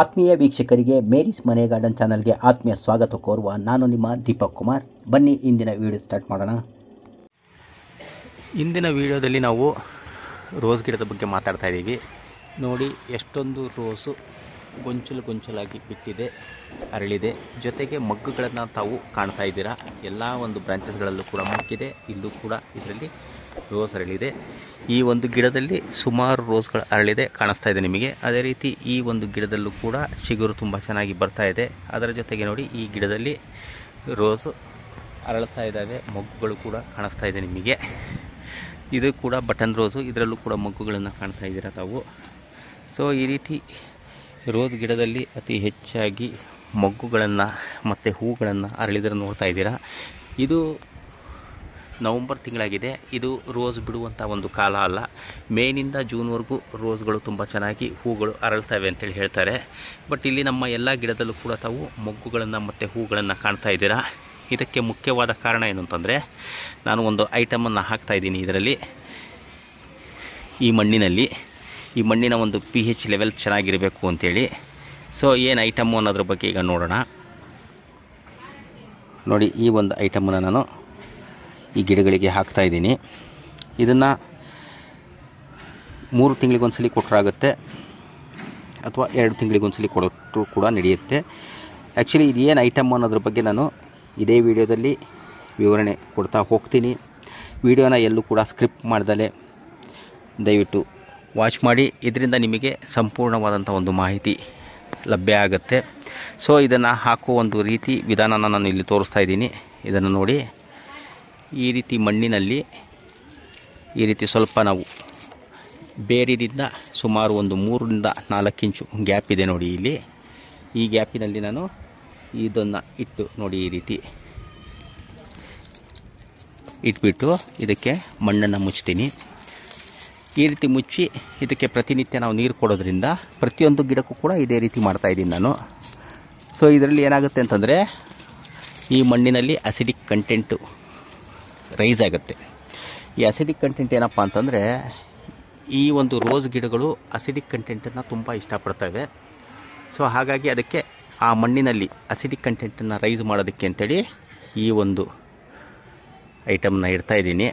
ಆತ್ಮೀಯ ವೀಕ್ಷಕರಿಗೆ ಮೇರಿಸ್ ಮನೆ ಗಾರ್ಡನ್ ಚಾನಲ್ಗೆ ಆತ್ಮೀಯ ಸ್ವಾಗತ ಕೋರುವ ನಾನು ನಿಮ್ಮ ದೀಪಕ್ ಕುಮಾರ್ ಬನ್ನಿ ಇಂದಿನ ವಿಡಿಯೋ ಸ್ಟಾರ್ಟ್ ಮಾಡೋಣ ಇಂದಿನ ವಿಡಿಯೋದಲ್ಲಿ ನಾವು ರೋಸ್ ಗಿಡದ ಬಗ್ಗೆ ಮಾತಾಡ್ತಾ ಇದ್ದೀವಿ ನೋಡಿ ಎಷ್ಟೊಂದು ರೋಸು ಗೊಂಚಲು ಗೊಂಚಲಾಗಿ ಬಿಟ್ಟಿದೆ ಅರಳಿದೆ ಜೊತೆಗೆ ಮಗ್ಗುಗಳನ್ನು ತಾವು ಕಾಣ್ತಾ ಇದ್ದೀರಾ ಎಲ್ಲ ಒಂದು ಬ್ರಾಂಚಸ್ಗಳಲ್ಲೂ ಕೂಡ ಮುಕ್ಕಿದೆ ಇಲ್ಲೂ ಕೂಡ ಇದರಲ್ಲಿ ರೋಸ್ ಅರಳಿದೆ ಈ ಒಂದು ಗಿಡದಲ್ಲಿ ಸುಮಾರು ರೋಸ್ಗಳು ಅರಳಿದೆ ಕಾಣಿಸ್ತಾ ಇದೆ ನಿಮಗೆ ಅದೇ ರೀತಿ ಈ ಒಂದು ಗಿಡದಲ್ಲೂ ಕೂಡ ಚಿಗುರು ತುಂಬ ಚೆನ್ನಾಗಿ ಬರ್ತಾ ಇದೆ ಅದರ ಜೊತೆಗೆ ನೋಡಿ ಈ ಗಿಡದಲ್ಲಿ ರೋಸು ಅರಳುತ್ತಾ ಇದ್ದಾವೆ ಮೊಗ್ಗುಗಳು ಕೂಡ ಕಾಣಿಸ್ತಾ ಇದೆ ನಿಮಗೆ ಇದು ಕೂಡ ಬಟನ್ ರೋಸು ಇದರಲ್ಲೂ ಕೂಡ ಮೊಗ್ಗುಗಳನ್ನು ಕಾಣ್ತಾ ಇದ್ದೀರಾ ತಾವು ಸೊ ಈ ರೀತಿ ರೋಸ್ ಗಿಡದಲ್ಲಿ ಅತಿ ಹೆಚ್ಚಾಗಿ ಮೊಗ್ಗುಗಳನ್ನು ಮತ್ತು ಹೂಗಳನ್ನು ಅರಳಿದ್ರೆ ನೋಡ್ತಾ ಇದ್ದೀರಾ ಇದು ನವಂಬರ್ ತಿಂಗಳಾಗಿದೆ ಇದು ರೋಸ್ ಬಿಡುವಂಥ ಒಂದು ಕಾಲ ಅಲ್ಲ ಮೇನಿಂದ ಜೂನ್ವರೆಗೂ ರೋಸ್ಗಳು ತುಂಬ ಚೆನ್ನಾಗಿ ಹೂಗಳು ಅರಳ್ತವೆ ಅಂತೇಳಿ ಹೇಳ್ತಾರೆ ಬಟ್ ಇಲ್ಲಿ ನಮ್ಮ ಎಲ್ಲ ಗಿಡದಲ್ಲೂ ಕೂಡ ತಾವು ಮೊಗ್ಗುಗಳನ್ನು ಮತ್ತು ಹೂಗಳನ್ನು ಕಾಣ್ತಾ ಇದ್ದೀರಾ ಇದಕ್ಕೆ ಮುಖ್ಯವಾದ ಕಾರಣ ಏನು ಅಂತಂದರೆ ನಾನು ಒಂದು ಐಟಮನ್ನು ಇದ್ದೀನಿ ಇದರಲ್ಲಿ ಈ ಮಣ್ಣಿನಲ್ಲಿ ಈ ಮಣ್ಣಿನ ಒಂದು ಪಿ ಹೆಚ್ ಲೆವೆಲ್ ಚೆನ್ನಾಗಿರಬೇಕು ಅಂತೇಳಿ ಸೊ ಏನು ಐಟಮು ಅನ್ನೋದ್ರ ಬಗ್ಗೆ ಈಗ ನೋಡೋಣ ನೋಡಿ ಈ ಒಂದು ಐಟಮನ್ನು ನಾನು ಈ ಗಿಡಗಳಿಗೆ ಹಾಕ್ತಾ ಇದ್ದೀನಿ ಇದನ್ನು ಮೂರು ತಿಂಗಳಿಗೊಂದ್ಸಲಿ ಕೊಟ್ಟರಾಗುತ್ತೆ ಅಥವಾ ಎರಡು ತಿಂಗಳಿಗೊಂದ್ಸಲಿ ಕೊಟ್ಟರೂ ಕೂಡ ನಡೆಯುತ್ತೆ ಆ್ಯಕ್ಚುಲಿ ಇದೇನು ಐಟಮ್ ಅನ್ನೋದ್ರ ಬಗ್ಗೆ ನಾನು ಇದೇ ವಿಡಿಯೋದಲ್ಲಿ ವಿವರಣೆ ಕೊಡ್ತಾ ಹೋಗ್ತೀನಿ ವಿಡಿಯೋನ ಎಲ್ಲೂ ಕೂಡ ಸ್ಕ್ರಿಪ್ಟ್ ಮಾಡಿದಲೆ ದಯವಿಟ್ಟು ವಾಚ್ ಮಾಡಿ ಇದರಿಂದ ನಿಮಗೆ ಸಂಪೂರ್ಣವಾದಂಥ ಒಂದು ಮಾಹಿತಿ ಲಭ್ಯ ಆಗುತ್ತೆ ಸೊ ಇದನ್ನು ಹಾಕೋ ಒಂದು ರೀತಿ ವಿಧಾನನ ನಾನು ಇಲ್ಲಿ ತೋರಿಸ್ತಾ ಇದ್ದೀನಿ ಇದನ್ನು ನೋಡಿ ಈ ರೀತಿ ಮಣ್ಣಿನಲ್ಲಿ ಈ ರೀತಿ ಸ್ವಲ್ಪ ನಾವು ಬೇರಿನಿಂದ ಸುಮಾರು ಒಂದು ಮೂರರಿಂದ ನಾಲ್ಕು ಇಂಚು ಗ್ಯಾಪ್ ಇದೆ ನೋಡಿ ಇಲ್ಲಿ ಈ ಗ್ಯಾಪಿನಲ್ಲಿ ನಾನು ಇದನ್ನು ಇಟ್ಟು ನೋಡಿ ಈ ರೀತಿ ಇಟ್ಬಿಟ್ಟು ಇದಕ್ಕೆ ಮಣ್ಣನ್ನು ಮುಚ್ತೀನಿ ಈ ರೀತಿ ಮುಚ್ಚಿ ಇದಕ್ಕೆ ಪ್ರತಿನಿತ್ಯ ನಾವು ನೀರು ಕೊಡೋದ್ರಿಂದ ಪ್ರತಿಯೊಂದು ಗಿಡಕ್ಕೂ ಕೂಡ ಇದೇ ರೀತಿ ಮಾಡ್ತಾಯಿದ್ದೀನಿ ನಾನು ಸೊ ಇದರಲ್ಲಿ ಏನಾಗುತ್ತೆ ಅಂತಂದರೆ ಈ ಮಣ್ಣಿನಲ್ಲಿ ಅಸಿಡಿಕ್ ಕಂಟೆಂಟು ರೈಸ್ ಆಗುತ್ತೆ ಈ ಅಸಿಡಿಕ್ ಕಂಟೆಂಟ್ ಏನಪ್ಪ ಅಂತಂದರೆ ಈ ಒಂದು ರೋಸ್ ಗಿಡಗಳು ಅಸಿಡಿಕ್ ಕಂಟೆಂಟನ್ನು ತುಂಬ ಇಷ್ಟಪಡ್ತವೆ ಸೊ ಹಾಗಾಗಿ ಅದಕ್ಕೆ ಆ ಮಣ್ಣಿನಲ್ಲಿ ಅಸಿಡಿಕ್ ಕಂಟೆಂಟನ್ನು ರೈಸ್ ಮಾಡೋದಕ್ಕೆ ಅಂಥೇಳಿ ಈ ಒಂದು ಐಟಮ್ನ ಇಡ್ತಾ ಇದ್ದೀನಿ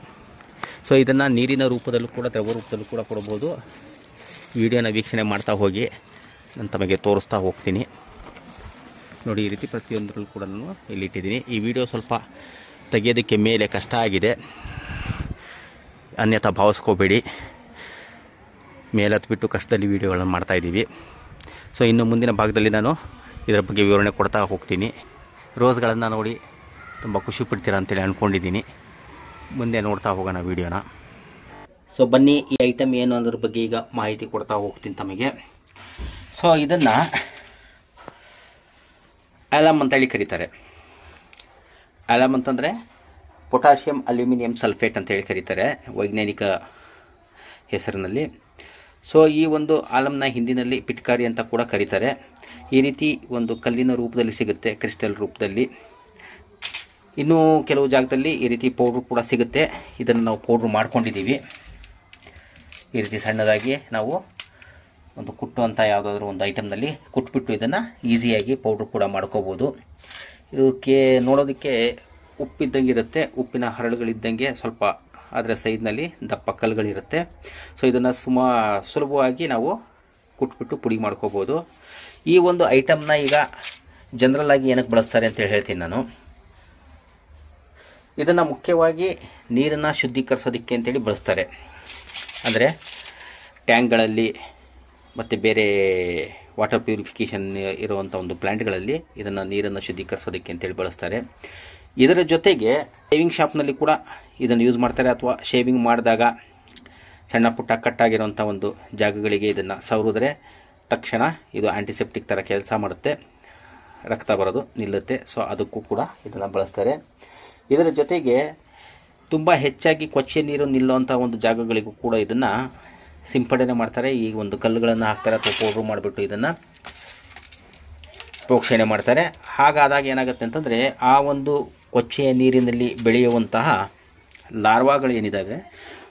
ಸೊ ಇದನ್ನು ನೀರಿನ ರೂಪದಲ್ಲೂ ಕೂಡ ದ್ರವ ರೂಪದಲ್ಲೂ ಕೂಡ ಕೊಡ್ಬೋದು ವಿಡಿಯೋನ ವೀಕ್ಷಣೆ ಮಾಡ್ತಾ ಹೋಗಿ ನಾನು ತಮಗೆ ತೋರಿಸ್ತಾ ಹೋಗ್ತೀನಿ ನೋಡಿ ಈ ರೀತಿ ಪ್ರತಿಯೊಂದರಲ್ಲೂ ಕೂಡ ನಾನು ಇಲ್ಲಿಟ್ಟಿದ್ದೀನಿ ಈ ವಿಡಿಯೋ ಸ್ವಲ್ಪ ತೆಗೆಯೋದಕ್ಕೆ ಮೇಲೆ ಕಷ್ಟ ಆಗಿದೆ ಅನ್ಯಥಾ ಭಾವಿಸ್ಕೋಬೇಡಿ ಮೇಲೆ ಬಿಟ್ಟು ಕಷ್ಟದಲ್ಲಿ ವೀಡಿಯೋಗಳನ್ನು ಮಾಡ್ತಾಯಿದ್ದೀವಿ ಸೊ ಇನ್ನು ಮುಂದಿನ ಭಾಗದಲ್ಲಿ ನಾನು ಇದರ ಬಗ್ಗೆ ವಿವರಣೆ ಕೊಡ್ತಾ ಹೋಗ್ತೀನಿ ರೋಸ್ಗಳನ್ನು ನೋಡಿ ತುಂಬ ಖುಷಿ ಪಡ್ತೀರಾ ಅಂತೇಳಿ ಅಂದ್ಕೊಂಡಿದ್ದೀನಿ ಮುಂದೆ ನೋಡ್ತಾ ಹೋಗೋಣ ವೀಡಿಯೋನ ಸೊ ಬನ್ನಿ ಈ ಐಟಮ್ ಏನು ಅನ್ನೋದ್ರ ಬಗ್ಗೆ ಈಗ ಮಾಹಿತಿ ಕೊಡ್ತಾ ಹೋಗ್ತೀನಿ ತಮಗೆ ಸೊ ಇದನ್ನು ಆಲಮ್ ಅಂತೇಳಿ ಕರೀತಾರೆ ಆಲಮ್ ಅಂತಂದರೆ ಪೊಟ್ಯಾಷಿಯಂ ಅಲ್ಯೂಮಿನಿಯಂ ಸಲ್ಫೇಟ್ ಅಂತ ಹೇಳಿ ಕರೀತಾರೆ ವೈಜ್ಞಾನಿಕ ಹೆಸರಿನಲ್ಲಿ ಸೊ ಈ ಒಂದು ಆಲಮ್ನ ಹಿಂದಿನಲ್ಲಿ ಪಿಟ್ಕಾರಿ ಅಂತ ಕೂಡ ಕರೀತಾರೆ ಈ ರೀತಿ ಒಂದು ಕಲ್ಲಿನ ರೂಪದಲ್ಲಿ ಸಿಗುತ್ತೆ ಕ್ರಿಸ್ಟಲ್ ರೂಪದಲ್ಲಿ ಇನ್ನೂ ಕೆಲವು ಜಾಗದಲ್ಲಿ ಈ ರೀತಿ ಪೌಡ್ರ್ ಕೂಡ ಸಿಗುತ್ತೆ ಇದನ್ನು ನಾವು ಪೌಡ್ರ್ ಮಾಡ್ಕೊಂಡಿದ್ದೀವಿ ಈ ರೀತಿ ಸಣ್ಣದಾಗಿ ನಾವು ಒಂದು ಕುಟ್ಟುವಂಥ ಅಂತ ಯಾವುದಾದ್ರೂ ಒಂದು ಐಟಮ್ನಲ್ಲಿ ಕುಟ್ಬಿಟ್ಟು ಇದನ್ನು ಈಸಿಯಾಗಿ ಪೌಡ್ರ್ ಕೂಡ ಮಾಡ್ಕೋಬೋದು ಇದಕ್ಕೆ ನೋಡೋದಕ್ಕೆ ಉಪ್ಪಿದ್ದಂಗೆ ಇರುತ್ತೆ ಉಪ್ಪಿನ ಹರಳುಗಳಿದ್ದಂಗೆ ಸ್ವಲ್ಪ ಅದರ ಸೈಡ್ನಲ್ಲಿ ದಪ್ಪ ಕಲ್ಲುಗಳಿರುತ್ತೆ ಸೊ ಇದನ್ನು ಸುಮಾ ಸುಲಭವಾಗಿ ನಾವು ಕುಟ್ಬಿಟ್ಟು ಪುಡಿ ಮಾಡ್ಕೋಬೋದು ಈ ಒಂದು ಐಟಮ್ನ ಈಗ ಜನರಲ್ ಆಗಿ ಏನಕ್ಕೆ ಬಳಸ್ತಾರೆ ಅಂತೇಳಿ ಹೇಳ್ತೀನಿ ನಾನು ಇದನ್ನು ಮುಖ್ಯವಾಗಿ ನೀರನ್ನು ಶುದ್ಧೀಕರಿಸೋದಕ್ಕೆ ಅಂತೇಳಿ ಬಳಸ್ತಾರೆ ಅಂದರೆ ಟ್ಯಾಂಕ್ಗಳಲ್ಲಿ ಮತ್ತು ಬೇರೆ ವಾಟರ್ ಪ್ಯೂರಿಫಿಕೇಷನ್ ಇರುವಂಥ ಒಂದು ಪ್ಲ್ಯಾಂಟ್ಗಳಲ್ಲಿ ಇದನ್ನು ನೀರನ್ನು ಶುದ್ಧೀಕರಿಸೋದಕ್ಕೆ ಅಂತೇಳಿ ಬಳಸ್ತಾರೆ ಇದರ ಜೊತೆಗೆ ಶೇವಿಂಗ್ ಶಾಪ್ನಲ್ಲಿ ಕೂಡ ಇದನ್ನು ಯೂಸ್ ಮಾಡ್ತಾರೆ ಅಥವಾ ಶೇವಿಂಗ್ ಮಾಡಿದಾಗ ಸಣ್ಣ ಪುಟ್ಟ ಕಟ್ಟಾಗಿರುವಂಥ ಒಂದು ಜಾಗಗಳಿಗೆ ಇದನ್ನು ಸವರಿದ್ರೆ ತಕ್ಷಣ ಇದು ಆ್ಯಂಟಿಸೆಪ್ಟಿಕ್ ಥರ ಕೆಲಸ ಮಾಡುತ್ತೆ ರಕ್ತ ಬರೋದು ನಿಲ್ಲುತ್ತೆ ಸೊ ಅದಕ್ಕೂ ಕೂಡ ಇದನ್ನು ಬಳಸ್ತಾರೆ ಇದರ ಜೊತೆಗೆ ತುಂಬ ಹೆಚ್ಚಾಗಿ ಕೊಚ್ಚೆ ನೀರು ನಿಲ್ಲುವಂಥ ಒಂದು ಜಾಗಗಳಿಗೂ ಕೂಡ ಇದನ್ನು ಸಿಂಪಡಣೆ ಮಾಡ್ತಾರೆ ಈ ಒಂದು ಕಲ್ಲುಗಳನ್ನು ಹಾಕ್ತಾರೆ ಅಥವಾ ಪೌಡ್ರು ಮಾಡಿಬಿಟ್ಟು ಇದನ್ನು ಪ್ರೋಕ್ಷಣೆ ಮಾಡ್ತಾರೆ ಹಾಗಾದಾಗ ಏನಾಗುತ್ತೆ ಅಂತಂದರೆ ಆ ಒಂದು ಕೊಚ್ಚೆಯ ನೀರಿನಲ್ಲಿ ಬೆಳೆಯುವಂತಹ ಏನಿದಾವೆ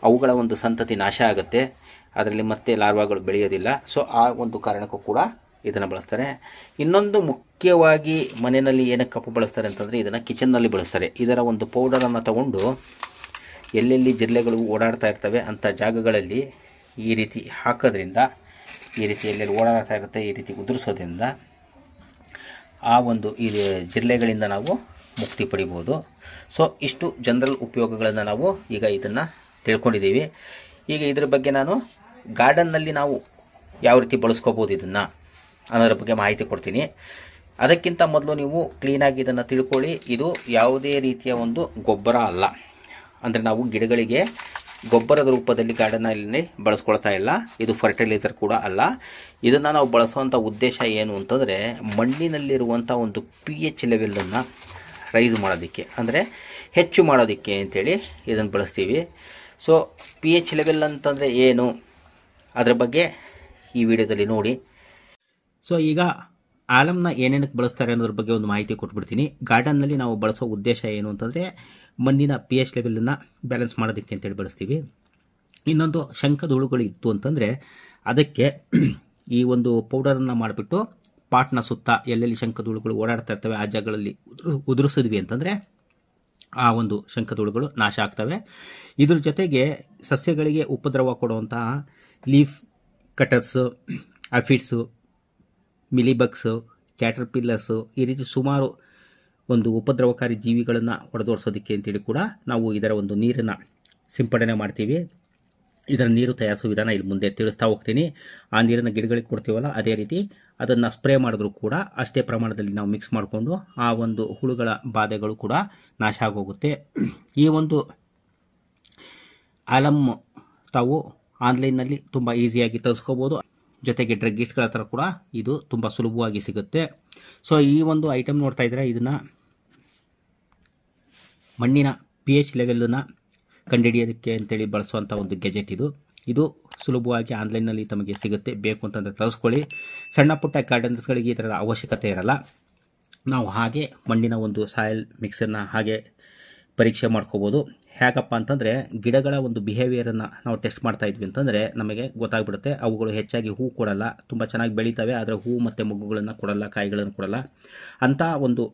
ಅವುಗಳ ಒಂದು ಸಂತತಿ ನಾಶ ಆಗುತ್ತೆ ಅದರಲ್ಲಿ ಮತ್ತೆ ಲಾರ್ವಾಗಳು ಬೆಳೆಯೋದಿಲ್ಲ ಸೊ ಆ ಒಂದು ಕಾರಣಕ್ಕೂ ಕೂಡ ಇದನ್ನು ಬಳಸ್ತಾರೆ ಇನ್ನೊಂದು ಮುಖ್ಯವಾಗಿ ಮನೆಯಲ್ಲಿ ಕಪ್ಪು ಬಳಸ್ತಾರೆ ಅಂತಂದರೆ ಇದನ್ನು ಕಿಚನ್ನಲ್ಲಿ ಬಳಸ್ತಾರೆ ಇದರ ಒಂದು ಪೌಡರನ್ನು ತಗೊಂಡು ಎಲ್ಲೆಲ್ಲಿ ಜಿಲ್ಲೆಗಳು ಓಡಾಡ್ತಾ ಇರ್ತವೆ ಅಂಥ ಜಾಗಗಳಲ್ಲಿ ಈ ರೀತಿ ಹಾಕೋದ್ರಿಂದ ಈ ರೀತಿ ಎಲ್ಲೆಲ್ಲಿ ಓಡಾಡ್ತಾ ಇರುತ್ತೆ ಈ ರೀತಿ ಉದುರಿಸೋದ್ರಿಂದ ಆ ಒಂದು ಈ ಜಿಲ್ಲೆಗಳಿಂದ ನಾವು ಮುಕ್ತಿ ಪಡಿಬೋದು ಸೊ ಇಷ್ಟು ಜನರಲ್ ಉಪಯೋಗಗಳನ್ನು ನಾವು ಈಗ ಇದನ್ನು ತಿಳ್ಕೊಂಡಿದ್ದೀವಿ ಈಗ ಇದ್ರ ಬಗ್ಗೆ ನಾನು ಗಾರ್ಡನ್ನಲ್ಲಿ ನಾವು ಯಾವ ರೀತಿ ಬಳಸ್ಕೋಬೋದು ಇದನ್ನು ಅನ್ನೋದ್ರ ಬಗ್ಗೆ ಮಾಹಿತಿ ಕೊಡ್ತೀನಿ ಅದಕ್ಕಿಂತ ಮೊದಲು ನೀವು ಕ್ಲೀನಾಗಿ ಇದನ್ನು ತಿಳ್ಕೊಳ್ಳಿ ಇದು ಯಾವುದೇ ರೀತಿಯ ಒಂದು ಗೊಬ್ಬರ ಅಲ್ಲ ಅಂದರೆ ನಾವು ಗಿಡಗಳಿಗೆ ಗೊಬ್ಬರದ ರೂಪದಲ್ಲಿ ಗಾರ್ಡನಲ್ಲಿ ಬಳಸ್ಕೊಳ್ತಾ ಇಲ್ಲ ಇದು ಫರ್ಟಿಲೈಸರ್ ಕೂಡ ಅಲ್ಲ ಇದನ್ನು ನಾವು ಬಳಸುವಂಥ ಉದ್ದೇಶ ಏನು ಅಂತಂದರೆ ಮಣ್ಣಿನಲ್ಲಿರುವಂಥ ಒಂದು ಪಿ ಎಚ್ ಲೆವೆಲನ್ನು ರೈಸ್ ಮಾಡೋದಕ್ಕೆ ಅಂದರೆ ಹೆಚ್ಚು ಮಾಡೋದಕ್ಕೆ ಅಂಥೇಳಿ ಇದನ್ನು ಬಳಸ್ತೀವಿ ಸೊ ಪಿ ಎಚ್ ಲೆವೆಲ್ ಅಂತಂದರೆ ಏನು ಅದರ ಬಗ್ಗೆ ಈ ವಿಡಿಯೋದಲ್ಲಿ ನೋಡಿ ಸೊ ಈಗ ಆಲಮ್ನ ಏನೇನಕ್ಕೆ ಬಳಸ್ತಾರೆ ಅನ್ನೋದ್ರ ಬಗ್ಗೆ ಒಂದು ಮಾಹಿತಿ ಕೊಟ್ಬಿಡ್ತೀನಿ ಗಾರ್ಡನ್ನಲ್ಲಿ ನಾವು ಬಳಸೋ ಉದ್ದೇಶ ಏನು ಅಂತಂದರೆ ಮಣ್ಣಿನ ಪಿ ಎಚ್ ಲೆವೆಲನ್ನು ಬ್ಯಾಲೆನ್ಸ್ ಮಾಡೋದಕ್ಕೆ ಅಂತೇಳಿ ಬಳಸ್ತೀವಿ ಇನ್ನೊಂದು ಹುಳುಗಳು ಇತ್ತು ಅಂತಂದರೆ ಅದಕ್ಕೆ ಈ ಒಂದು ಪೌಡರನ್ನು ಮಾಡಿಬಿಟ್ಟು ಪಾಟ್ನ ಸುತ್ತ ಎಲ್ಲೆಲ್ಲಿ ಶಂಖಧೂಳುಗಳು ಓಡಾಡ್ತಾ ಇರ್ತವೆ ಆ ಜಾಗಗಳಲ್ಲಿ ಉದುರಿಸಿದ್ವಿ ಅಂತಂದರೆ ಆ ಒಂದು ಶಂಖಧೂಳುಗಳು ನಾಶ ಆಗ್ತವೆ ಇದ್ರ ಜೊತೆಗೆ ಸಸ್ಯಗಳಿಗೆ ಉಪದ್ರವ ಕೊಡುವಂತಹ ಲೀಫ್ ಕಟರ್ಸು ಅಫಿಡ್ಸು ಮಿಲಿಬಗ್ಸು ಪಿಲ್ಲರ್ಸು ಈ ರೀತಿ ಸುಮಾರು ಒಂದು ಉಪದ್ರವಕಾರಿ ಜೀವಿಗಳನ್ನು ಹೊಡೆದೋಡಿಸೋದಕ್ಕೆ ಅಂತೇಳಿ ಕೂಡ ನಾವು ಇದರ ಒಂದು ನೀರನ್ನು ಸಿಂಪಡಣೆ ಮಾಡ್ತೀವಿ ಇದರ ನೀರು ತಯಾರಿಸೋ ವಿಧಾನ ಇಲ್ಲಿ ಮುಂದೆ ತಿಳಿಸ್ತಾ ಹೋಗ್ತೀನಿ ಆ ನೀರನ್ನು ಗಿಡಗಳಿಗೆ ಕೊಡ್ತೀವಲ್ಲ ಅದೇ ರೀತಿ ಅದನ್ನು ಸ್ಪ್ರೇ ಮಾಡಿದ್ರೂ ಕೂಡ ಅಷ್ಟೇ ಪ್ರಮಾಣದಲ್ಲಿ ನಾವು ಮಿಕ್ಸ್ ಮಾಡಿಕೊಂಡು ಆ ಒಂದು ಹುಳುಗಳ ಬಾಧೆಗಳು ಕೂಡ ನಾಶ ಆಗೋಗುತ್ತೆ ಈ ಒಂದು ಆಲಮ್ ತಾವು ಆನ್ಲೈನ್ನಲ್ಲಿ ತುಂಬ ಈಸಿಯಾಗಿ ತರಿಸ್ಕೋಬೋದು ಜೊತೆಗೆ ಡ್ರಗ್ಗಿಸ್ಟ್ಗಳ ಹತ್ರ ಕೂಡ ಇದು ತುಂಬ ಸುಲಭವಾಗಿ ಸಿಗುತ್ತೆ ಸೊ ಈ ಒಂದು ಐಟಮ್ ನೋಡ್ತಾ ಇದ್ರೆ ಇದನ್ನು ಮಣ್ಣಿನ ಪಿ ಎಚ್ ಲೆವೆಲನ್ನು ಕಂಡುಹಿಡಿಯೋದಕ್ಕೆ ಅಂತೇಳಿ ಬಳಸುವಂಥ ಒಂದು ಗೆಜೆಟ್ ಇದು ಇದು ಸುಲಭವಾಗಿ ಆನ್ಲೈನ್ನಲ್ಲಿ ತಮಗೆ ಸಿಗುತ್ತೆ ಬೇಕು ಅಂತಂದರೆ ತರಿಸ್ಕೊಳ್ಳಿ ಸಣ್ಣ ಪುಟ್ಟ ಗಾರ್ಡನ್ಸ್ಗಳಿಗೆ ಈ ಥರದ ಅವಶ್ಯಕತೆ ಇರಲ್ಲ ನಾವು ಹಾಗೆ ಮಣ್ಣಿನ ಒಂದು ಸಾಯಿಲ್ ಮಿಕ್ಸರ್ನ ಹಾಗೆ ಪರೀಕ್ಷೆ ಮಾಡ್ಕೋಬೋದು ಹೇಗಪ್ಪ ಅಂತಂದರೆ ಗಿಡಗಳ ಒಂದು ಬಿಹೇವಿಯರನ್ನು ನಾವು ಟೆಸ್ಟ್ ಮಾಡ್ತಾ ಇದ್ವಿ ಅಂತಂದರೆ ನಮಗೆ ಗೊತ್ತಾಗ್ಬಿಡುತ್ತೆ ಅವುಗಳು ಹೆಚ್ಚಾಗಿ ಹೂ ಕೊಡಲ್ಲ ತುಂಬ ಚೆನ್ನಾಗಿ ಬೆಳೀತವೆ ಆದರೆ ಹೂ ಮತ್ತು ಮೊಗ್ಗುಗಳನ್ನು ಕೊಡಲ್ಲ ಕಾಯಿಗಳನ್ನು ಕೊಡಲ್ಲ ಅಂಥ ಒಂದು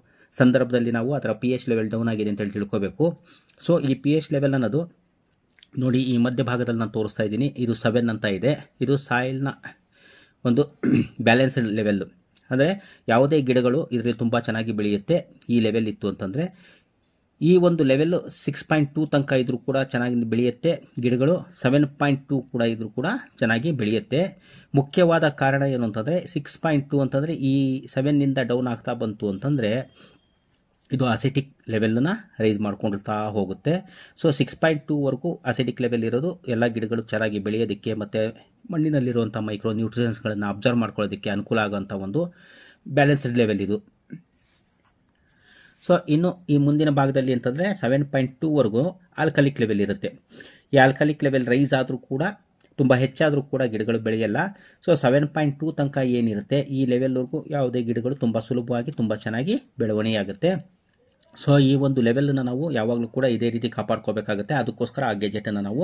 ಸಂದರ್ಭದಲ್ಲಿ ನಾವು ಅದರ ಪಿ ಎಚ್ ಲೆವೆಲ್ ಡೌನ್ ಆಗಿದೆ ಅಂತೇಳಿ ತಿಳ್ಕೋಬೇಕು ಸೊ ಈ ಪಿ ಎಚ್ ಲೆವೆಲ್ ಅನ್ನೋದು ನೋಡಿ ಈ ಮಧ್ಯ ಭಾಗದಲ್ಲಿ ನಾನು ತೋರಿಸ್ತಾ ಇದ್ದೀನಿ ಇದು ಸೆವೆನ್ ಅಂತ ಇದೆ ಇದು ಸಾಯಿಲ್ನ ಒಂದು ಬ್ಯಾಲೆನ್ಸ್ಡ್ ಲೆವೆಲ್ಲು ಅಂದರೆ ಯಾವುದೇ ಗಿಡಗಳು ಇದರಲ್ಲಿ ತುಂಬ ಚೆನ್ನಾಗಿ ಬೆಳೆಯುತ್ತೆ ಈ ಲೆವೆಲ್ ಇತ್ತು ಅಂತಂದರೆ ಈ ಒಂದು ಲೆವೆಲ್ ಸಿಕ್ಸ್ ಪಾಯಿಂಟ್ ಟೂ ತನಕ ಇದ್ರೂ ಕೂಡ ಚೆನ್ನಾಗಿ ಬೆಳೆಯುತ್ತೆ ಗಿಡಗಳು ಸೆವೆನ್ ಪಾಯಿಂಟ್ ಟೂ ಕೂಡ ಇದ್ರೂ ಕೂಡ ಚೆನ್ನಾಗಿ ಬೆಳೆಯುತ್ತೆ ಮುಖ್ಯವಾದ ಕಾರಣ ಏನು ಅಂತಂದರೆ ಸಿಕ್ಸ್ ಪಾಯಿಂಟ್ ಟೂ ಅಂತಂದರೆ ಈ ಸೆವೆನ್ನಿಂದ ಡೌನ್ ಆಗ್ತಾ ಬಂತು ಅಂತಂದರೆ ಇದು ಅಸಿಟಿಕ್ ಲೆವೆಲ್ನ ರೈಸ್ ಮಾಡ್ಕೊಳ್ತಾ ಹೋಗುತ್ತೆ ಸೊ ಸಿಕ್ಸ್ ಪಾಯಿಂಟ್ ಟೂವರೆಗೂ ಅಸಿಟಿಕ್ ಲೆವೆಲ್ ಇರೋದು ಎಲ್ಲ ಗಿಡಗಳು ಚೆನ್ನಾಗಿ ಬೆಳೆಯೋದಕ್ಕೆ ಮತ್ತು ಮಣ್ಣಿನಲ್ಲಿರುವಂಥ ಮೈಕ್ರೋ ನ್ಯೂಟ್ರಿಷನ್ಸ್ಗಳನ್ನು ಅಬ್ಸರ್ವ್ ಮಾಡ್ಕೊಳ್ಳೋದಕ್ಕೆ ಅನುಕೂಲ ಆಗೋಂಥ ಒಂದು ಬ್ಯಾಲೆನ್ಸ್ಡ್ ಲೆವೆಲ್ ಇದು ಸೊ ಇನ್ನು ಈ ಮುಂದಿನ ಭಾಗದಲ್ಲಿ ಅಂತಂದರೆ ಸೆವೆನ್ ಪಾಯಿಂಟ್ ಟೂವರೆಗೂ ಆಲ್ಕಲಿಕ್ ಲೆವೆಲ್ ಇರುತ್ತೆ ಈ ಆಲ್ಕಲಿಕ್ ಲೆವೆಲ್ ರೈಸ್ ಆದರೂ ಕೂಡ ತುಂಬ ಹೆಚ್ಚಾದರೂ ಕೂಡ ಗಿಡಗಳು ಬೆಳೆಯಲ್ಲ ಸೊ ಸೆವೆನ್ ಪಾಯಿಂಟ್ ಟೂ ತನಕ ಏನಿರುತ್ತೆ ಈ ಲೆವೆಲ್ವರೆಗೂ ಯಾವುದೇ ಗಿಡಗಳು ತುಂಬ ಸುಲಭವಾಗಿ ತುಂಬ ಚೆನ್ನಾಗಿ ಆಗುತ್ತೆ ಸೊ ಈ ಒಂದು ಲೆವೆಲನ್ನು ನಾವು ಯಾವಾಗಲೂ ಕೂಡ ಇದೇ ರೀತಿ ಕಾಪಾಡ್ಕೋಬೇಕಾಗುತ್ತೆ ಅದಕ್ಕೋಸ್ಕರ ಆ ಗೆಜೆಟನ್ನು ನಾವು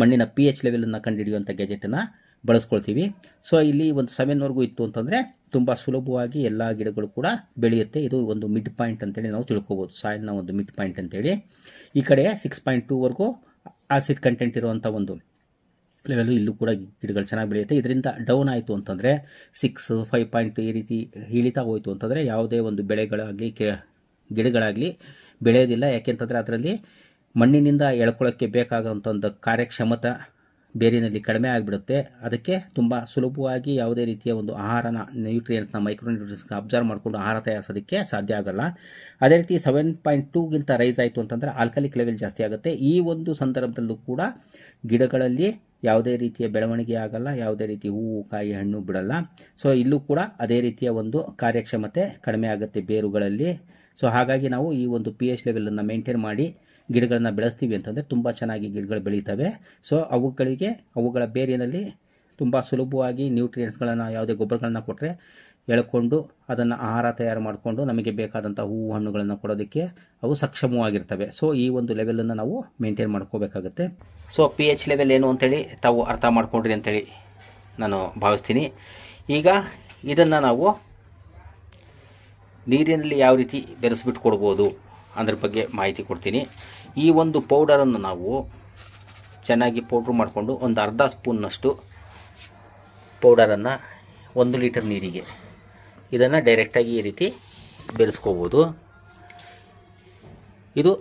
ಮಣ್ಣಿನ ಪಿ ಎಚ್ ಲೆವೆಲನ್ನು ಕಂಡುಹಿಡಿಯುವಂಥ ಗೆಜೆಟನ್ನು ಬಳಸ್ಕೊಳ್ತೀವಿ ಸೊ ಇಲ್ಲಿ ಒಂದು ಸೆವೆನ್ವರೆಗೂ ಇತ್ತು ಅಂತಂದರೆ ತುಂಬ ಸುಲಭವಾಗಿ ಎಲ್ಲ ಗಿಡಗಳು ಕೂಡ ಬೆಳೆಯುತ್ತೆ ಇದು ಒಂದು ಮಿಡ್ ಪಾಯಿಂಟ್ ಅಂತೇಳಿ ನಾವು ತಿಳ್ಕೊಬೋದು ಸಾಯಿಲ್ನ ಒಂದು ಮಿಡ್ ಪಾಯಿಂಟ್ ಅಂತೇಳಿ ಈ ಕಡೆ ಸಿಕ್ಸ್ ಪಾಯಿಂಟ್ ಟೂವರೆಗೂ ಆಸಿಡ್ ಕಂಟೆಂಟ್ ಇರುವಂಥ ಒಂದು ಲೆವೆಲು ಇಲ್ಲೂ ಕೂಡ ಗಿಡಗಳು ಚೆನ್ನಾಗಿ ಬೆಳೆಯುತ್ತೆ ಇದರಿಂದ ಡೌನ್ ಆಯಿತು ಅಂತಂದರೆ ಸಿಕ್ಸ್ ಫೈವ್ ಪಾಯಿಂಟ್ ಈ ರೀತಿ ಇಳಿತಾ ಹೋಯಿತು ಅಂತಂದರೆ ಯಾವುದೇ ಒಂದು ಬೆಳೆಗಳಾಗಲಿ ಕೆ ಗಿಡಗಳಾಗಲಿ ಬೆಳೆಯೋದಿಲ್ಲ ಯಾಕೆಂತಂದರೆ ಅದರಲ್ಲಿ ಮಣ್ಣಿನಿಂದ ಎಳ್ಕೊಳ್ಳೋಕ್ಕೆ ಬೇಕಾಗುವಂಥ ಒಂದು ಕಾರ್ಯಕ್ಷಮತೆ ಬೇರಿನಲ್ಲಿ ಕಡಿಮೆ ಆಗಿಬಿಡುತ್ತೆ ಅದಕ್ಕೆ ತುಂಬ ಸುಲಭವಾಗಿ ಯಾವುದೇ ರೀತಿಯ ಒಂದು ಆಹಾರನ ನ್ಯೂಟ್ರಿಯನ್ಸ್ನ ಮೈಕ್ರೋ ನ್ಯೂಟ್ರಿಯನ್ಸ್ನ ಅಬ್ಸರ್ವ್ ಮಾಡಿಕೊಂಡು ಆಹಾರ ತಯಾರಿಸೋದಕ್ಕೆ ಸಾಧ್ಯ ಆಗಲ್ಲ ಅದೇ ರೀತಿ ಸೆವೆನ್ ಪಾಯಿಂಟ್ ಟೂಗಿಂತ ರೈಸ್ ಆಯಿತು ಅಂತಂದರೆ ಆಲ್ಕಲಿಕ್ ಲೆವೆಲ್ ಜಾಸ್ತಿ ಆಗುತ್ತೆ ಈ ಒಂದು ಸಂದರ್ಭದಲ್ಲೂ ಕೂಡ ಗಿಡಗಳಲ್ಲಿ ಯಾವುದೇ ರೀತಿಯ ಬೆಳವಣಿಗೆ ಆಗಲ್ಲ ಯಾವುದೇ ರೀತಿ ಹೂವು ಕಾಯಿ ಹಣ್ಣು ಬಿಡಲ್ಲ ಸೊ ಇಲ್ಲೂ ಕೂಡ ಅದೇ ರೀತಿಯ ಒಂದು ಕಾರ್ಯಕ್ಷಮತೆ ಕಡಿಮೆ ಆಗುತ್ತೆ ಬೇರುಗಳಲ್ಲಿ ಸೊ ಹಾಗಾಗಿ ನಾವು ಈ ಒಂದು ಪಿ ಎಚ್ ಲೆವೆಲನ್ನು ಮೇಂಟೈನ್ ಮಾಡಿ ಗಿಡಗಳನ್ನು ಬೆಳೆಸ್ತೀವಿ ಅಂತಂದರೆ ತುಂಬ ಚೆನ್ನಾಗಿ ಗಿಡಗಳು ಬೆಳೀತವೆ ಸೊ ಅವುಗಳಿಗೆ ಅವುಗಳ ಬೇರಿನಲ್ಲಿ ತುಂಬ ಸುಲಭವಾಗಿ ನ್ಯೂಟ್ರಿಯೆಂಟ್ಸ್ಗಳನ್ನು ಯಾವುದೇ ಗೊಬ್ಬರಗಳನ್ನ ಕೊಟ್ಟರೆ ಎಳ್ಕೊಂಡು ಅದನ್ನು ಆಹಾರ ತಯಾರು ಮಾಡಿಕೊಂಡು ನಮಗೆ ಬೇಕಾದಂಥ ಹೂವು ಹಣ್ಣುಗಳನ್ನು ಕೊಡೋದಕ್ಕೆ ಅವು ಸಕ್ಷಮವಾಗಿರ್ತವೆ ಸೊ ಈ ಒಂದು ಲೆವೆಲನ್ನು ನಾವು ಮೇಂಟೈನ್ ಮಾಡ್ಕೋಬೇಕಾಗುತ್ತೆ ಸೊ ಪಿ ಎಚ್ ಲೆವೆಲ್ ಏನು ಅಂತೇಳಿ ತಾವು ಅರ್ಥ ಮಾಡ್ಕೊಂಡ್ರಿ ಅಂತೇಳಿ ನಾನು ಭಾವಿಸ್ತೀನಿ ಈಗ ಇದನ್ನು ನಾವು ನೀರಿನಲ್ಲಿ ಯಾವ ರೀತಿ ಬೆರೆಸ್ಬಿಟ್ಟು ಕೊಡ್ಬೋದು ಅದ್ರ ಬಗ್ಗೆ ಮಾಹಿತಿ ಕೊಡ್ತೀನಿ ಈ ಒಂದು ಪೌಡರನ್ನು ನಾವು ಚೆನ್ನಾಗಿ ಪೌಡ್ರ್ ಮಾಡಿಕೊಂಡು ಒಂದು ಅರ್ಧ ಸ್ಪೂನ್ನಷ್ಟು ಪೌಡರನ್ನು ಒಂದು ಲೀಟರ್ ನೀರಿಗೆ ಇದನ್ನು ಡೈರೆಕ್ಟಾಗಿ ಈ ರೀತಿ ಬೆರೆಸ್ಕೋಬೋದು ಇದು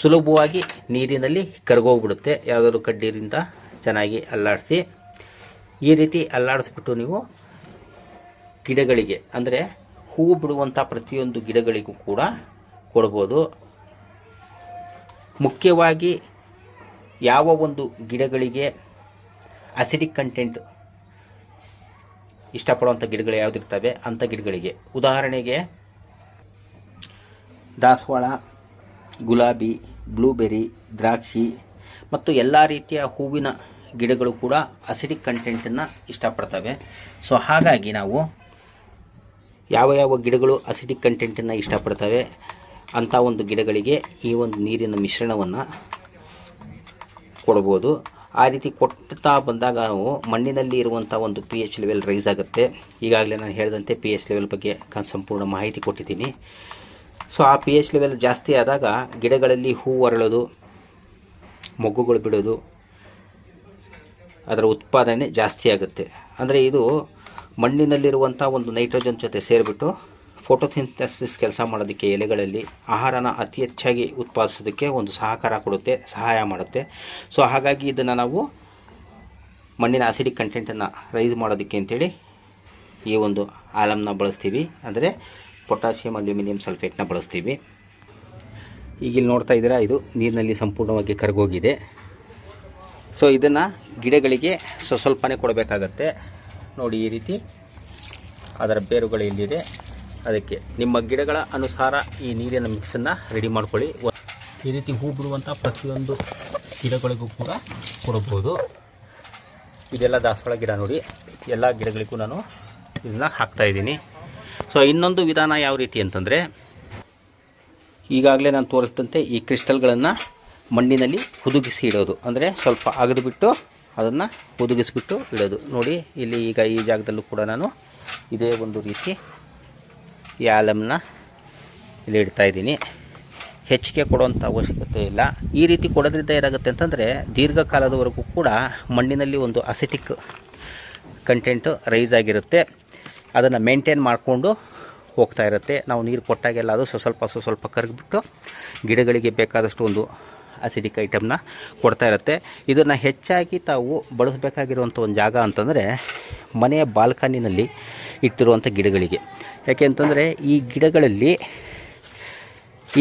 ಸುಲಭವಾಗಿ ನೀರಿನಲ್ಲಿ ಕರ್ಗೋಗ್ಬಿಡುತ್ತೆ ಯಾವುದಾದ್ರು ಕಡ್ಡಿಯಿಂದ ಚೆನ್ನಾಗಿ ಅಲ್ಲಾಡಿಸಿ ಈ ರೀತಿ ಅಲ್ಲಾಡಿಸ್ಬಿಟ್ಟು ನೀವು ಗಿಡಗಳಿಗೆ ಅಂದರೆ ಹೂ ಬಿಡುವಂಥ ಪ್ರತಿಯೊಂದು ಗಿಡಗಳಿಗೂ ಕೂಡ ಕೊಡ್ಬೋದು ಮುಖ್ಯವಾಗಿ ಯಾವ ಒಂದು ಗಿಡಗಳಿಗೆ ಅಸಿಡಿಕ್ ಕಂಟೆಂಟ್ ಇಷ್ಟಪಡುವಂಥ ಗಿಡಗಳು ಯಾವುದಿರ್ತವೆ ಅಂಥ ಗಿಡಗಳಿಗೆ ಉದಾಹರಣೆಗೆ ದಾಸವಾಳ ಗುಲಾಬಿ ಬ್ಲೂಬೆರಿ ದ್ರಾಕ್ಷಿ ಮತ್ತು ಎಲ್ಲ ರೀತಿಯ ಹೂವಿನ ಗಿಡಗಳು ಕೂಡ ಅಸಿಡಿಕ್ ಕಂಟೆಂಟನ್ನು ಇಷ್ಟಪಡ್ತವೆ ಸೊ ಹಾಗಾಗಿ ನಾವು ಯಾವ ಯಾವ ಗಿಡಗಳು ಅಸಿಡಿಕ್ ಕಂಟೆಂಟನ್ನು ಇಷ್ಟಪಡ್ತವೆ ಅಂಥ ಒಂದು ಗಿಡಗಳಿಗೆ ಈ ಒಂದು ನೀರಿನ ಮಿಶ್ರಣವನ್ನು ಕೊಡ್ಬೋದು ಆ ರೀತಿ ಕೊಡ್ತಾ ಬಂದಾಗ ನಾವು ಮಣ್ಣಿನಲ್ಲಿ ಇರುವಂಥ ಒಂದು ಪಿ ಎಚ್ ಲೆವೆಲ್ ರೈಸ್ ಆಗುತ್ತೆ ಈಗಾಗಲೇ ನಾನು ಹೇಳಿದಂತೆ ಪಿ ಎಚ್ ಲೆವೆಲ್ ಬಗ್ಗೆ ಸಂಪೂರ್ಣ ಮಾಹಿತಿ ಕೊಟ್ಟಿದ್ದೀನಿ ಸೊ ಆ ಪಿ ಎಚ್ ಲೆವೆಲ್ ಜಾಸ್ತಿ ಆದಾಗ ಗಿಡಗಳಲ್ಲಿ ಹೂ ಅರಳೋದು ಮೊಗ್ಗುಗಳು ಬಿಡೋದು ಅದರ ಉತ್ಪಾದನೆ ಜಾಸ್ತಿ ಆಗುತ್ತೆ ಅಂದರೆ ಇದು ಮಣ್ಣಿನಲ್ಲಿರುವಂಥ ಒಂದು ನೈಟ್ರೋಜನ್ ಜೊತೆ ಸೇರಿಬಿಟ್ಟು ಫೋಟೋಸಿಂಥಸಿಸ್ ಕೆಲಸ ಮಾಡೋದಕ್ಕೆ ಎಲೆಗಳಲ್ಲಿ ಆಹಾರನ ಅತಿ ಹೆಚ್ಚಾಗಿ ಉತ್ಪಾದಿಸೋದಕ್ಕೆ ಒಂದು ಸಹಕಾರ ಕೊಡುತ್ತೆ ಸಹಾಯ ಮಾಡುತ್ತೆ ಸೊ ಹಾಗಾಗಿ ಇದನ್ನು ನಾವು ಮಣ್ಣಿನ ಆಸಿಡಿಕ್ ಕಂಟೆಂಟನ್ನು ರೈಸ್ ಮಾಡೋದಕ್ಕೆ ಅಂತೇಳಿ ಈ ಒಂದು ಆಲಮ್ನ ಬಳಸ್ತೀವಿ ಅಂದರೆ ಪೊಟ್ಯಾಷಿಯಂ ಅಲ್ಯೂಮಿನಿಯಂ ಸಲ್ಫೇಟ್ನ ಬಳಸ್ತೀವಿ ಈಗ ಇಲ್ಲಿ ನೋಡ್ತಾ ಇದ್ದೀರಾ ಇದು ನೀರಿನಲ್ಲಿ ಸಂಪೂರ್ಣವಾಗಿ ಕರಗೋಗಿದೆ ಸೊ ಇದನ್ನು ಗಿಡಗಳಿಗೆ ಸ್ವಸ್ವಲ್ಪನೇ ಸ್ವಲ್ಪನೇ ಕೊಡಬೇಕಾಗತ್ತೆ ನೋಡಿ ಈ ರೀತಿ ಅದರ ಬೇರುಗಳು ಇಲ್ಲಿದೆ ಅದಕ್ಕೆ ನಿಮ್ಮ ಗಿಡಗಳ ಅನುಸಾರ ಈ ನೀರಿನ ಮಿಕ್ಸನ್ನು ರೆಡಿ ಮಾಡ್ಕೊಳ್ಳಿ ಈ ರೀತಿ ಹೂ ಬಿಡುವಂಥ ಪ್ರತಿಯೊಂದು ಗಿಡಗಳಿಗೂ ಕೂಡ ಕೊಡಬಹುದು ಇದೆಲ್ಲ ದಾಸವಾಳ ಗಿಡ ನೋಡಿ ಎಲ್ಲ ಗಿಡಗಳಿಗೂ ನಾನು ಇದನ್ನ ಇದ್ದೀನಿ ಸೊ ಇನ್ನೊಂದು ವಿಧಾನ ಯಾವ ರೀತಿ ಅಂತಂದರೆ ಈಗಾಗಲೇ ನಾನು ತೋರಿಸಿದಂತೆ ಈ ಕ್ರಿಸ್ಟಲ್ಗಳನ್ನು ಮಣ್ಣಿನಲ್ಲಿ ಹುದುಗಿಸಿ ಇಡೋದು ಅಂದರೆ ಸ್ವಲ್ಪ ಅಗೆದುಬಿಟ್ಟು ಅದನ್ನು ಹುದುಗಿಸಿಬಿಟ್ಟು ಇಡೋದು ನೋಡಿ ಇಲ್ಲಿ ಈಗ ಈ ಜಾಗದಲ್ಲೂ ಕೂಡ ನಾನು ಇದೇ ಒಂದು ರೀತಿ ಈ ಆಲಮ್ನ ಇಲ್ಲಿ ಇಡ್ತಾ ಇದ್ದೀನಿ ಹೆಚ್ಚಿಗೆ ಕೊಡುವಂಥ ಅವಶ್ಯಕತೆ ಇಲ್ಲ ಈ ರೀತಿ ಕೊಡೋದ್ರಿಂದ ಏನಾಗುತ್ತೆ ಅಂತಂದರೆ ದೀರ್ಘಕಾಲದವರೆಗೂ ಕೂಡ ಮಣ್ಣಿನಲ್ಲಿ ಒಂದು ಅಸಿಟಿಕ್ ಕಂಟೆಂಟು ರೈಸ್ ಆಗಿರುತ್ತೆ ಅದನ್ನು ಮೇಂಟೈನ್ ಮಾಡಿಕೊಂಡು ಹೋಗ್ತಾ ಇರುತ್ತೆ ನಾವು ನೀರು ಕೊಟ್ಟಾಗೆಲ್ಲ ಅದು ಸ್ವಲ್ಪ ಸ್ವಲ್ಪ ಕರಗಿಬಿಟ್ಟು ಗಿಡಗಳಿಗೆ ಬೇಕಾದಷ್ಟು ಒಂದು ಅಸಿಡಿಕ್ ಐಟಮ್ನ ಕೊಡ್ತಾ ಇರುತ್ತೆ ಇದನ್ನು ಹೆಚ್ಚಾಗಿ ತಾವು ಬಳಸಬೇಕಾಗಿರುವಂಥ ಒಂದು ಜಾಗ ಅಂತಂದರೆ ಮನೆಯ ಬಾಲ್ಕನಿನಲ್ಲಿ ಇಟ್ಟಿರುವಂಥ ಗಿಡಗಳಿಗೆ ಯಾಕೆ ಅಂತಂದರೆ ಈ ಗಿಡಗಳಲ್ಲಿ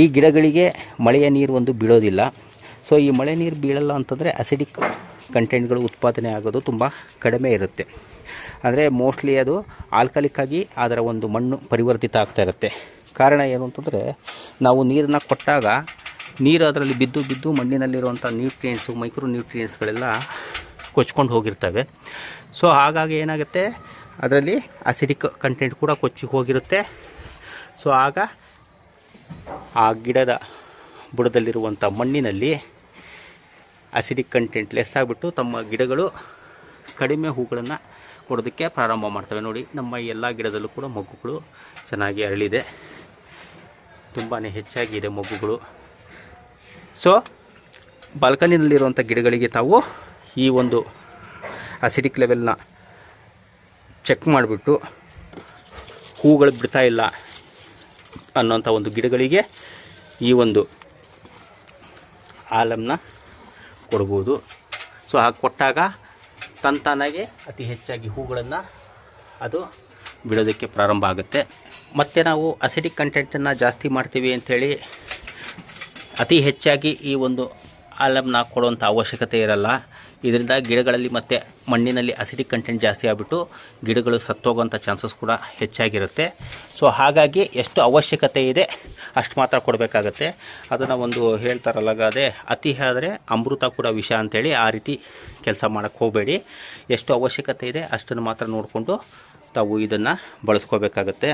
ಈ ಗಿಡಗಳಿಗೆ ಮಳೆಯ ನೀರು ಒಂದು ಬೀಳೋದಿಲ್ಲ ಸೊ ಈ ಮಳೆ ನೀರು ಬೀಳಲ್ಲ ಅಂತಂದರೆ ಅಸಿಡಿಕ್ ಕಂಟೆಂಟ್ಗಳು ಉತ್ಪಾದನೆ ಆಗೋದು ತುಂಬ ಕಡಿಮೆ ಇರುತ್ತೆ ಅಂದರೆ ಮೋಸ್ಟ್ಲಿ ಅದು ಆಲ್ಕಲಿಕ್ಕಾಗಿ ಅದರ ಒಂದು ಮಣ್ಣು ಪರಿವರ್ತಿತ ಆಗ್ತಾ ಇರುತ್ತೆ ಕಾರಣ ಏನು ಅಂತಂದರೆ ನಾವು ನೀರನ್ನು ಕೊಟ್ಟಾಗ ನೀರು ಅದರಲ್ಲಿ ಬಿದ್ದು ಬಿದ್ದು ಮಣ್ಣಿನಲ್ಲಿರುವಂಥ ನ್ಯೂಟ್ರಿಯೆಂಟ್ಸು ಮೈಕ್ರೋ ನ್ಯೂಟ್ರಿಯೆಂಟ್ಸ್ಗಳೆಲ್ಲ ಕೊಚ್ಕೊಂಡು ಹೋಗಿರ್ತವೆ ಸೊ ಹಾಗಾಗಿ ಏನಾಗುತ್ತೆ ಅದರಲ್ಲಿ ಅಸಿಡಿಕ್ ಕಂಟೆಂಟ್ ಕೂಡ ಕೊಚ್ಚಿ ಹೋಗಿರುತ್ತೆ ಸೊ ಆಗ ಆ ಗಿಡದ ಬುಡದಲ್ಲಿರುವಂಥ ಮಣ್ಣಿನಲ್ಲಿ ಅಸಿಡಿಕ್ ಕಂಟೆಂಟ್ ಲೆಸ್ ಆಗಿಬಿಟ್ಟು ತಮ್ಮ ಗಿಡಗಳು ಕಡಿಮೆ ಹೂಗಳನ್ನು ಕೊಡೋದಕ್ಕೆ ಪ್ರಾರಂಭ ಮಾಡ್ತವೆ ನೋಡಿ ನಮ್ಮ ಎಲ್ಲ ಗಿಡದಲ್ಲೂ ಕೂಡ ಮಗ್ಗುಗಳು ಚೆನ್ನಾಗಿ ಅರಳಿದೆ ತುಂಬಾ ಹೆಚ್ಚಾಗಿದೆ ಮಗ್ಗುಗಳು ಸೊ ಬಾಲ್ಕನಿನಲ್ಲಿರುವಂಥ ಗಿಡಗಳಿಗೆ ತಾವು ಈ ಒಂದು ಅಸಿಡಿಕ್ ಲೆವೆಲ್ನ ಚೆಕ್ ಮಾಡಿಬಿಟ್ಟು ಹೂಗಳು ಬಿಡ್ತಾ ಇಲ್ಲ ಅನ್ನೋಂಥ ಒಂದು ಗಿಡಗಳಿಗೆ ಈ ಒಂದು ಆಲಮ್ನ ಕೊಡ್ಬೋದು ಸೊ ಹಾಗೆ ಕೊಟ್ಟಾಗ ತಂತಾನಾಗೆ ಅತಿ ಹೆಚ್ಚಾಗಿ ಹೂಗಳನ್ನು ಅದು ಬಿಡೋದಕ್ಕೆ ಪ್ರಾರಂಭ ಆಗುತ್ತೆ ಮತ್ತು ನಾವು ಅಸಿಡಿಕ್ ಕಂಟೆಂಟನ್ನು ಜಾಸ್ತಿ ಮಾಡ್ತೀವಿ ಅಂಥೇಳಿ ಅತಿ ಹೆಚ್ಚಾಗಿ ಈ ಒಂದು ಆಲಮ್ನ ಕೊಡುವಂಥ ಅವಶ್ಯಕತೆ ಇರಲ್ಲ ಇದರಿಂದ ಗಿಡಗಳಲ್ಲಿ ಮತ್ತೆ ಮಣ್ಣಿನಲ್ಲಿ ಅಸಿಡಿಕ್ ಕಂಟೆಂಟ್ ಜಾಸ್ತಿ ಆಗಿಬಿಟ್ಟು ಗಿಡಗಳು ಸತ್ತೋಗೋಂಥ ಚಾನ್ಸಸ್ ಕೂಡ ಹೆಚ್ಚಾಗಿರುತ್ತೆ ಸೊ ಹಾಗಾಗಿ ಎಷ್ಟು ಅವಶ್ಯಕತೆ ಇದೆ ಅಷ್ಟು ಮಾತ್ರ ಕೊಡಬೇಕಾಗತ್ತೆ ಅದನ್ನು ಒಂದು ಹೇಳ್ತಾರಲ್ಲಗಾದೆ ಅತಿ ಆದರೆ ಅಮೃತ ಕೂಡ ವಿಷ ಅಂಥೇಳಿ ಆ ರೀತಿ ಕೆಲಸ ಮಾಡೋಕ್ಕೆ ಹೋಗಬೇಡಿ ಎಷ್ಟು ಅವಶ್ಯಕತೆ ಇದೆ ಅಷ್ಟನ್ನು ಮಾತ್ರ ನೋಡಿಕೊಂಡು ತಾವು ಇದನ್ನು ಬಳಸ್ಕೋಬೇಕಾಗತ್ತೆ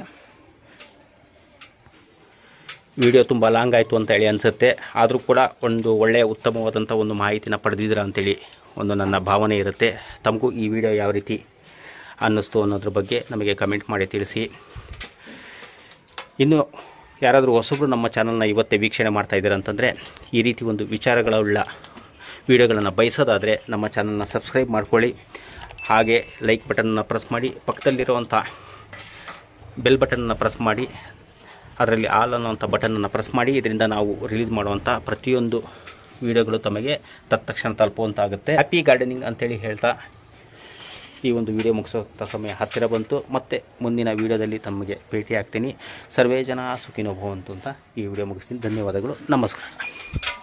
ವಿಡಿಯೋ ತುಂಬ ಲಾಂಗ್ ಆಯಿತು ಹೇಳಿ ಅನಿಸುತ್ತೆ ಆದರೂ ಕೂಡ ಒಂದು ಒಳ್ಳೆಯ ಉತ್ತಮವಾದಂಥ ಒಂದು ಮಾಹಿತಿನ ಪಡೆದಿದ್ದೀರಾ ಅಂತೇಳಿ ಒಂದು ನನ್ನ ಭಾವನೆ ಇರುತ್ತೆ ತಮಗೂ ಈ ವಿಡಿಯೋ ಯಾವ ರೀತಿ ಅನ್ನಿಸ್ತು ಅನ್ನೋದ್ರ ಬಗ್ಗೆ ನಮಗೆ ಕಮೆಂಟ್ ಮಾಡಿ ತಿಳಿಸಿ ಇನ್ನು ಯಾರಾದರೂ ಹೊಸಬ್ರು ನಮ್ಮ ಚಾನಲ್ನ ಇವತ್ತೇ ವೀಕ್ಷಣೆ ಮಾಡ್ತಾ ಅಂತಂದರೆ ಈ ರೀತಿ ಒಂದು ವಿಚಾರಗಳುಳ್ಳ ವಿಡಿಯೋಗಳನ್ನು ಬಯಸೋದಾದರೆ ನಮ್ಮ ಚಾನಲ್ನ ಸಬ್ಸ್ಕ್ರೈಬ್ ಮಾಡ್ಕೊಳ್ಳಿ ಹಾಗೆ ಲೈಕ್ ಬಟನ್ನ ಪ್ರೆಸ್ ಮಾಡಿ ಪಕ್ಕದಲ್ಲಿರುವಂಥ ಬೆಲ್ ಬಟನ್ನ ಪ್ರೆಸ್ ಮಾಡಿ ಅದರಲ್ಲಿ ಆಲ್ ಅನ್ನೋವಂಥ ಬಟನನ್ನು ಪ್ರೆಸ್ ಮಾಡಿ ಇದರಿಂದ ನಾವು ರಿಲೀಸ್ ಮಾಡುವಂಥ ಪ್ರತಿಯೊಂದು ವಿಡಿಯೋಗಳು ತಮಗೆ ತತ್ಕ್ಷಣ ಆಗುತ್ತೆ ಹ್ಯಾಪಿ ಗಾರ್ಡನಿಂಗ್ ಅಂತೇಳಿ ಹೇಳ್ತಾ ಈ ಒಂದು ವಿಡಿಯೋ ಮುಗಿಸೋಂಥ ಸಮಯ ಹತ್ತಿರ ಬಂತು ಮತ್ತೆ ಮುಂದಿನ ವಿಡಿಯೋದಲ್ಲಿ ತಮಗೆ ಭೇಟಿ ಆಗ್ತೀನಿ ಸರ್ವೇ ಜನ ಸುಖಿನೋ ಭವಂತು ಅಂತ ಈ ವಿಡಿಯೋ ಮುಗಿಸ್ತೀನಿ ಧನ್ಯವಾದಗಳು ನಮಸ್ಕಾರ